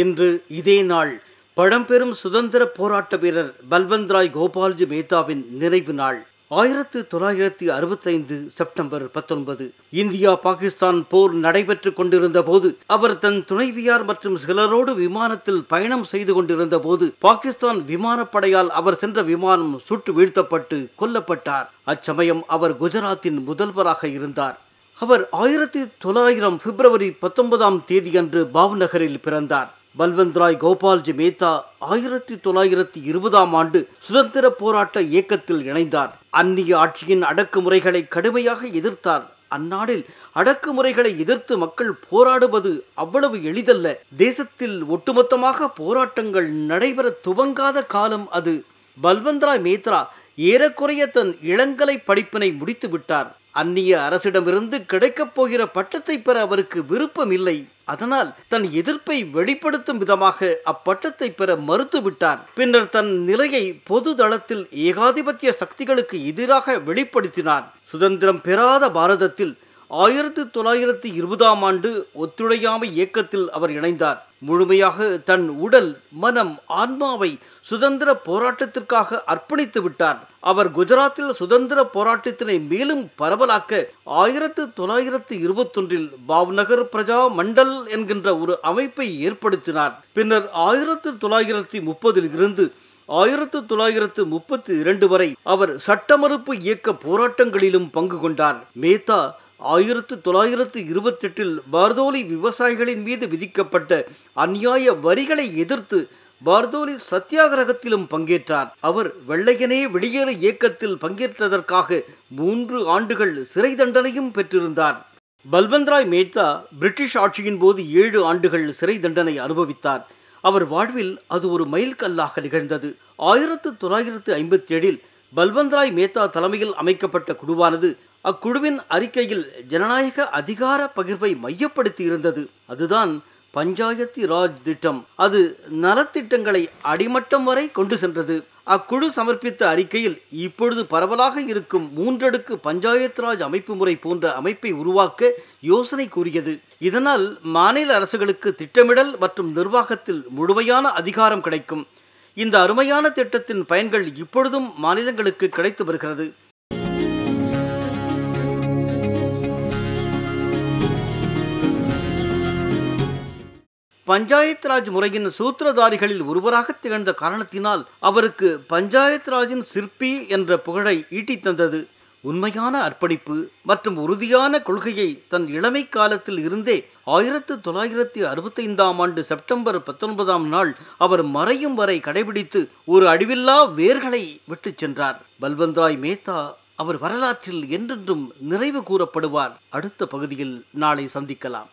இன்று இதே நாள் பழம்பெரும் சுதந்திர போராட்ட வீரர் பல்வந்த்ராய் கோபால்ஜி மேத்தாவின் நினைவு நாள் ஆயிரத்து தொள்ளாயிரத்தி அறுபத்தைந்து செப்டம்பர் பத்தொன்பது இந்தியா பாகிஸ்தான் போர் நடைபெற்று கொண்டிருந்த போது அவர் தன் துணைவியார் மற்றும் சிலரோடு விமானத்தில் பயணம் செய்து கொண்டிருந்த போது பாகிஸ்தான் விமானப்படையால் அவர் சென்ற விமானம் சுட்டு வீழ்த்தப்பட்டு கொல்லப்பட்டார் அச்சமயம் அவர் குஜராத்தின் முதல்வராக இருந்தார் அவர் ஆயிரத்தி தொள்ளாயிரம் பிப்ரவரி பத்தொன்பதாம் தேதியன்று பாவ்நகரில் பிறந்தார் பல்வந்த் ராய் கோபால்ஜி மேத்தா ஆயிரத்தி தொள்ளாயிரத்தி இருபதாம் ஆண்டு சுதந்திர போராட்ட இயக்கத்தில் இணைந்தார் அந்நிய ஆட்சியின் அடக்குமுறைகளை கடுமையாக எதிர்த்தார் அந்நாடில் அடக்குமுறைகளை எதிர்த்து மக்கள் போராடுவது அவ்வளவு எளிதல்ல தேசத்தில் ஒட்டுமொத்தமாக போராட்டங்கள் நடைபெற துவங்காத காலம் அது பல்வந்த்ராய் மேத்ரா ஏறக்குறைய தன் இளங்கலை படிப்பினை முடித்து விட்டார் அந்நிய அரசிடமிருந்து கிடைக்கப் போகிற பட்டத்தை பெற அவருக்கு விருப்பம் இல்லை அதனால் தன் எதிர்ப்பை வெளிப்படுத்தும் விதமாக அப்பட்டத்தை பெற மறுத்துவிட்டார் பின்னர் தன் நிலையை பொது தளத்தில் ஏகாதிபத்திய சக்திகளுக்கு எதிராக வெளிப்படுத்தினார் சுதந்திரம் பெறாத பாரதத்தில் ஆயிரத்தி தொள்ளாயிரத்தி இருபதாம் ஆண்டு ஒத்துழையாமை இயக்கத்தில் அவர் இணைந்தார் முழுமையாக தன் உடல் மனம் ஆன்மாவை சுதந்திர போராட்டத்திற்காக அர்ப்பணித்து விட்டார் அவர் குஜராத்தில் சுதந்திர போராட்டத்தினை மேலும் பரவலாக்க ஆயிரத்து தொள்ளாயிரத்து இருபத்தொன்றில் பாவ்நகர் பிரஜா மண்டல் என்கின்ற ஒரு அமைப்பை ஏற்படுத்தினார் பின்னர் ஆயிரத்து தொள்ளாயிரத்தி முப்பதில் இருந்து ஆயிரத்து தொள்ளாயிரத்து முப்பத்தி இரண்டு வரை அவர் சட்டமறுப்பு இயக்க போராட்டங்களிலும் பங்கு கொண்டார் மேத்தா ஆயிரத்து தொள்ளாயிரத்து இருபத்தெட்டில் பார்தோலி விவசாயிகளின் மீது விதிக்கப்பட்ட அந்நியாய வரிகளை எதிர்த்து பார்தோலி சத்தியாகிரகத்திலும் பங்கேற்றார் அவர் வெள்ளையனே வெளியேறு இயக்கத்தில் பங்கேற்றதற்காக மூன்று ஆண்டுகள் சிறை தண்டனையும் பெற்றிருந்தார் பல்வந்த்ராய் மேத்தா பிரிட்டிஷ் ஆட்சியின் போது ஏழு ஆண்டுகள் சிறை தண்டனை அனுபவித்தார் அவர் வாழ்வில் அது ஒரு மைல்கல்லாக நிகழ்ந்தது ஆயிரத்து தொள்ளாயிரத்து ஐம்பத்தி ஏழில் பல்வந்த்ராய் மேத்தா தலைமையில் அமைக்கப்பட்ட குழுவானது அக்குழுவின் அறிக்கையில் ஜனநாயக அதிகார பகிர்வை மையப்படுத்தி இருந்தது அதுதான் பஞ்சாயத்து ராஜ் திட்டம் அது நலத்திட்டங்களை அடிமட்டம் வரை கொண்டு சென்றது அக்குழு சமர்ப்பித்த அறிக்கையில் இப்பொழுது பரவலாக இருக்கும் மூன்றடுக்கு பஞ்சாயத் ராஜ் அமைப்பு முறை போன்ற அமைப்பை உருவாக்க யோசனை கூறியது இதனால் மாநில அரசுகளுக்கு திட்டமிடல் மற்றும் நிர்வாகத்தில் முழுமையான அதிகாரம் கிடைக்கும் இந்த அருமையான திட்டத்தின் பயன்கள் இப்பொழுதும் மாநிலங்களுக்கு கிடைத்து வருகிறது பஞ்சாயத் ராஜ் முறையின் சூத்திரதாரிகளில் ஒருவராக திகழ்ந்த காரணத்தினால் அவருக்கு பஞ்சாயத் ராஜின் சிற்பி என்ற புகழை ஈட்டித் தந்தது உண்மையான அர்ப்பணிப்பு மற்றும் உறுதியான கொள்கையை தன் இளமை காலத்தில் இருந்தே ஆயிரத்து தொள்ளாயிரத்தி அறுபத்தைந்தாம் ஆண்டு செப்டம்பர் பத்தொன்பதாம் நாள் அவர் மறையும் வரை கடைபிடித்து ஒரு அழிவில்லா வேர்களை விட்டுச் சென்றார் பல்வந்த்ராய் மேத்தா அவர் வரலாற்றில் என்றென்றும் நிறைவு கூறப்படுவார் அடுத்த பகுதியில் நாளை சந்திக்கலாம்